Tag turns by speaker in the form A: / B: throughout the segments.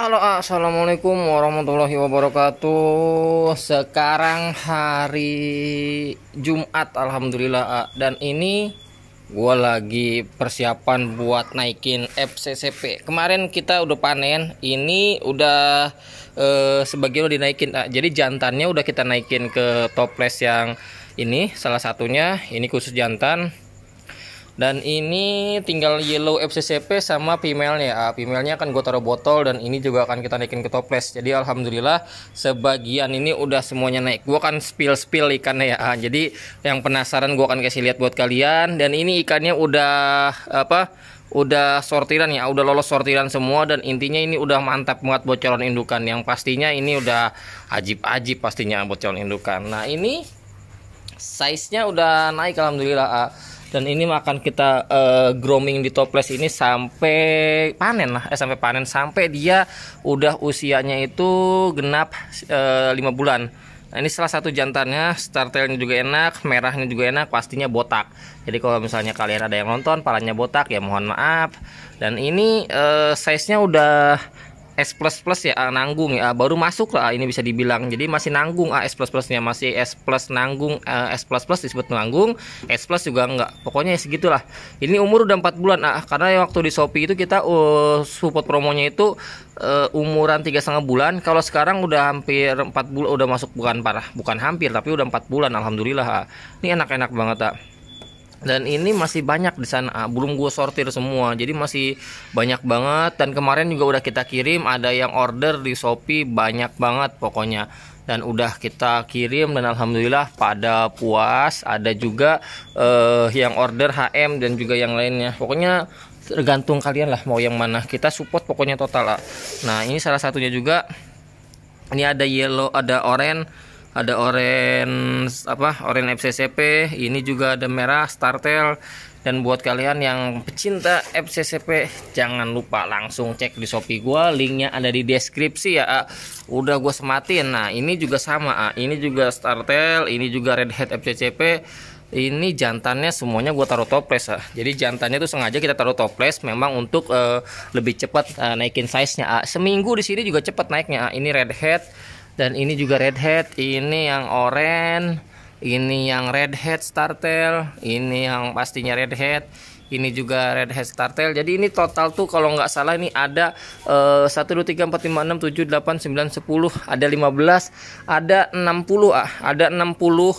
A: Halo assalamualaikum warahmatullahi wabarakatuh Sekarang hari Jumat Alhamdulillah Dan ini gue lagi persiapan buat naikin FCCP Kemarin kita udah panen Ini udah eh, sebagian udah dinaikin Jadi jantannya udah kita naikin ke toples yang ini Salah satunya ini khusus jantan dan ini tinggal yellow FCCP sama female pimelnya ah, pimelnya akan gue taruh botol dan ini juga akan kita naikin ke toples jadi alhamdulillah sebagian ini udah semuanya naik gue akan spill spill ikannya ya ah, jadi yang penasaran gue akan kasih lihat buat kalian dan ini ikannya udah apa udah sortiran ya udah lolos sortiran semua dan intinya ini udah mantap banget buat calon indukan yang pastinya ini udah ajib-ajib pastinya buat calon indukan nah ini size nya udah naik alhamdulillah ah dan ini akan kita uh, grooming di toples ini sampai panen lah eh, sampai panen sampai dia udah usianya itu genap eh, lima uh, bulan Nah, ini salah satu jantannya, startelnya juga enak, merahnya juga enak, pastinya botak. Jadi kalau misalnya kalian ada yang nonton palanya botak ya mohon maaf. Dan ini e, size-nya udah S++ plus plus ya nanggung ya baru masuk lah ini bisa dibilang jadi masih nanggung A S++ plusnya masih S+ plus nanggung eh, S plus plus disebut nanggung S+ plus juga enggak pokoknya segitulah ini umur udah 4 bulan A ah, karena waktu di Shopee itu kita uh, support promonya itu uh, umuran tiga setengah bulan kalau sekarang udah hampir 4 bulan udah masuk bukan parah bukan hampir tapi udah 4 bulan alhamdulillah ah. ini enak-enak banget A ah dan ini masih banyak di sana ah, belum gue sortir semua jadi masih banyak banget dan kemarin juga udah kita kirim ada yang order di Shopee banyak banget pokoknya dan udah kita kirim dan alhamdulillah pada puas ada juga eh, yang order HM dan juga yang lainnya pokoknya tergantung kalian lah mau yang mana kita support pokoknya total lah nah ini salah satunya juga ini ada yellow ada orange ada orange apa Orange FCCP ini juga ada merah startel dan buat kalian yang pecinta FCCP jangan lupa langsung cek di Shopee gua linknya ada di deskripsi ya udah gua sematin nah ini juga sama ini juga startel ini juga redhead FCCP ini jantannya semuanya gue taruh toples ah. Jadi jantannya tuh sengaja kita taruh toples memang untuk uh, lebih cepat uh, naikin size-nya. Ah. Seminggu di sini juga cepat naiknya. Ah. Ini redhead dan ini juga redhead ini yang orange ini yang redhead startel ini yang pastinya redhead ini juga redhead startel jadi ini total tuh kalau nggak salah ini ada eh, satu dua tiga empat lima enam tujuh delapan sembilan sepuluh ada lima belas, ada enam puluh ah ada enam puluh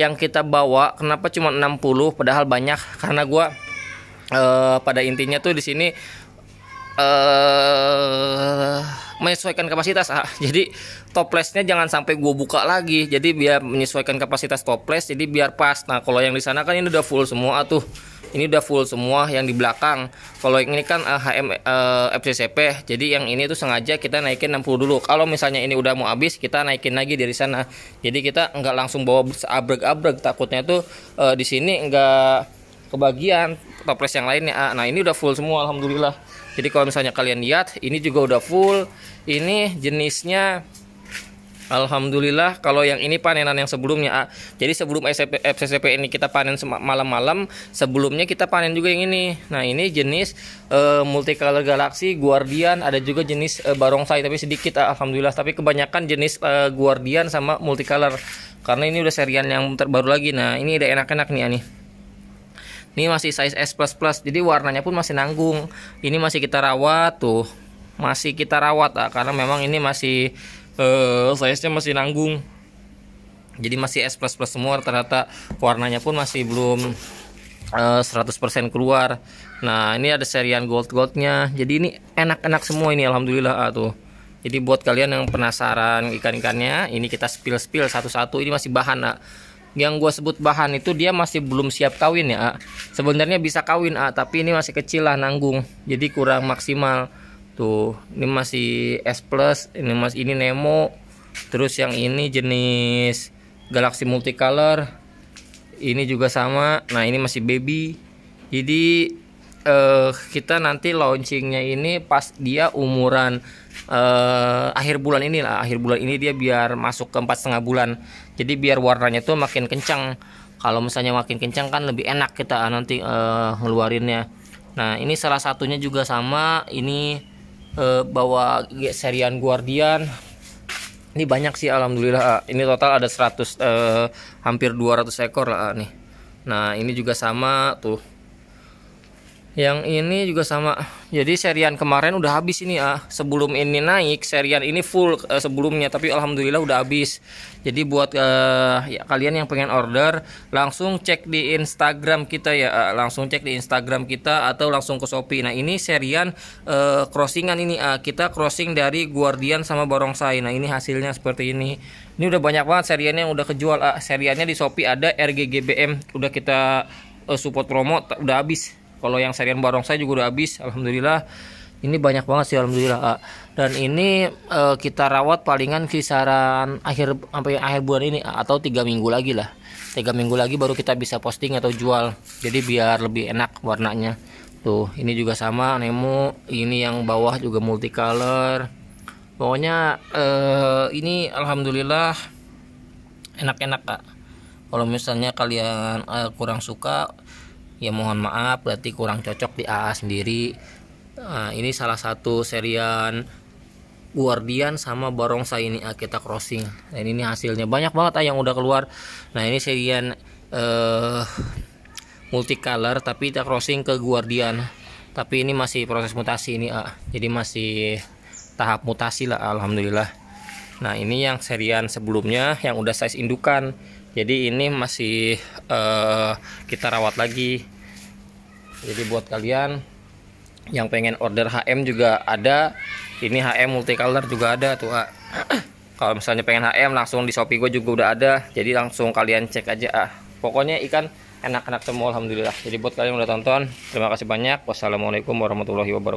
A: yang kita bawa kenapa cuma enam puluh? padahal banyak karena gua uh, pada intinya tuh di sini uh, menyesuaikan kapasitas ah. jadi toplesnya jangan sampai gue buka lagi jadi biar menyesuaikan kapasitas toples jadi biar pas nah kalau yang di sana kan ini udah full semua tuh ini udah full semua yang di belakang kalau ini kan uh, eh, HM uh, eh, FCCP jadi yang ini tuh sengaja kita naikin 60 dulu kalau misalnya ini udah mau habis kita naikin lagi dari sana jadi kita nggak langsung bawa abrek-abrek takutnya tuh uh, di sini nggak kebagian toples yang lainnya ah, nah ini udah full semua alhamdulillah jadi kalau misalnya kalian lihat ini juga udah full ini jenisnya Alhamdulillah kalau yang ini panenan yang sebelumnya A. Ah. Jadi sebelum FCCP eh, ini kita panen malam-malam Sebelumnya kita panen juga yang ini Nah ini jenis uh, multicolor galaxy guardian Ada juga jenis uh, barongsai tapi sedikit A, ah, Alhamdulillah Tapi kebanyakan jenis uh, guardian sama multicolor Karena ini udah serian yang terbaru lagi Nah ini udah enak-enak nih A, nih ini masih size S++, jadi warnanya pun masih nanggung. Ini masih kita rawat tuh. Masih kita rawat ah, karena memang ini masih uh, size-nya masih nanggung. Jadi masih S++ semua ternyata warnanya pun masih belum uh, eh, 100% keluar. Nah, ini ada serian gold-goldnya. Jadi ini enak-enak semua ini alhamdulillah ah, tuh. Jadi buat kalian yang penasaran ikan-ikannya, ini kita spill-spill satu-satu. Ini masih bahan, ah yang gue sebut bahan itu dia masih belum siap kawin ya sebenarnya bisa kawin A, tapi ini masih kecil lah nanggung jadi kurang maksimal tuh ini masih S plus ini mas ini Nemo terus yang ini jenis Galaxy Multicolor ini juga sama nah ini masih baby jadi uh, kita nanti launchingnya ini pas dia umuran uh, akhir bulan ini lah akhir bulan ini dia biar masuk ke empat setengah bulan jadi biar warnanya tuh makin kencang kalau misalnya makin kencang kan lebih enak kita nanti uh, ngeluarinnya nah ini salah satunya juga sama ini uh, bawa serian guardian ini banyak sih alhamdulillah ini total ada 100 uh, hampir 200 ekor lah nih nah ini juga sama tuh yang ini juga sama jadi serian kemarin udah habis ini ah sebelum ini naik serian ini full uh, sebelumnya tapi alhamdulillah udah habis jadi buat uh, ya kalian yang pengen order langsung cek di Instagram kita ya uh, langsung cek di Instagram kita atau langsung ke Shopee nah ini serian uh, crossingan ini uh, kita crossing dari Guardian sama Barongsai nah ini hasilnya seperti ini ini udah banyak banget seriannya yang udah kejual uh, seriannya di Shopee ada RGGBM udah kita uh, support promo udah habis kalau yang serian barongsai juga udah habis alhamdulillah ini banyak banget sih alhamdulillah A. dan ini e, kita rawat palingan kisaran akhir sampai akhir bulan ini A, atau tiga minggu lagi lah tiga minggu lagi baru kita bisa posting atau jual jadi biar lebih enak warnanya tuh ini juga sama Nemo ini yang bawah juga multicolor pokoknya e, ini alhamdulillah enak-enak kak kalau misalnya kalian uh, kurang suka ya mohon maaf berarti kurang cocok di AA sendiri nah, ini salah satu serian Guardian sama Barongsai ini kita Crossing dan ini hasilnya banyak banget ah yang udah keluar nah ini serian eh, multicolor tapi kita crossing ke Guardian tapi ini masih proses mutasi ini ah jadi masih tahap mutasi lah alhamdulillah nah ini yang serian sebelumnya yang udah size indukan jadi ini masih uh, kita rawat lagi jadi buat kalian yang pengen order HM juga ada ini HM multicolor juga ada tuh ah. kalau misalnya pengen HM langsung di Shopee gue juga udah ada jadi langsung kalian cek aja ah pokoknya ikan enak-enak semua alhamdulillah jadi buat kalian yang udah tonton terima kasih banyak wassalamualaikum warahmatullahi wabarakatuh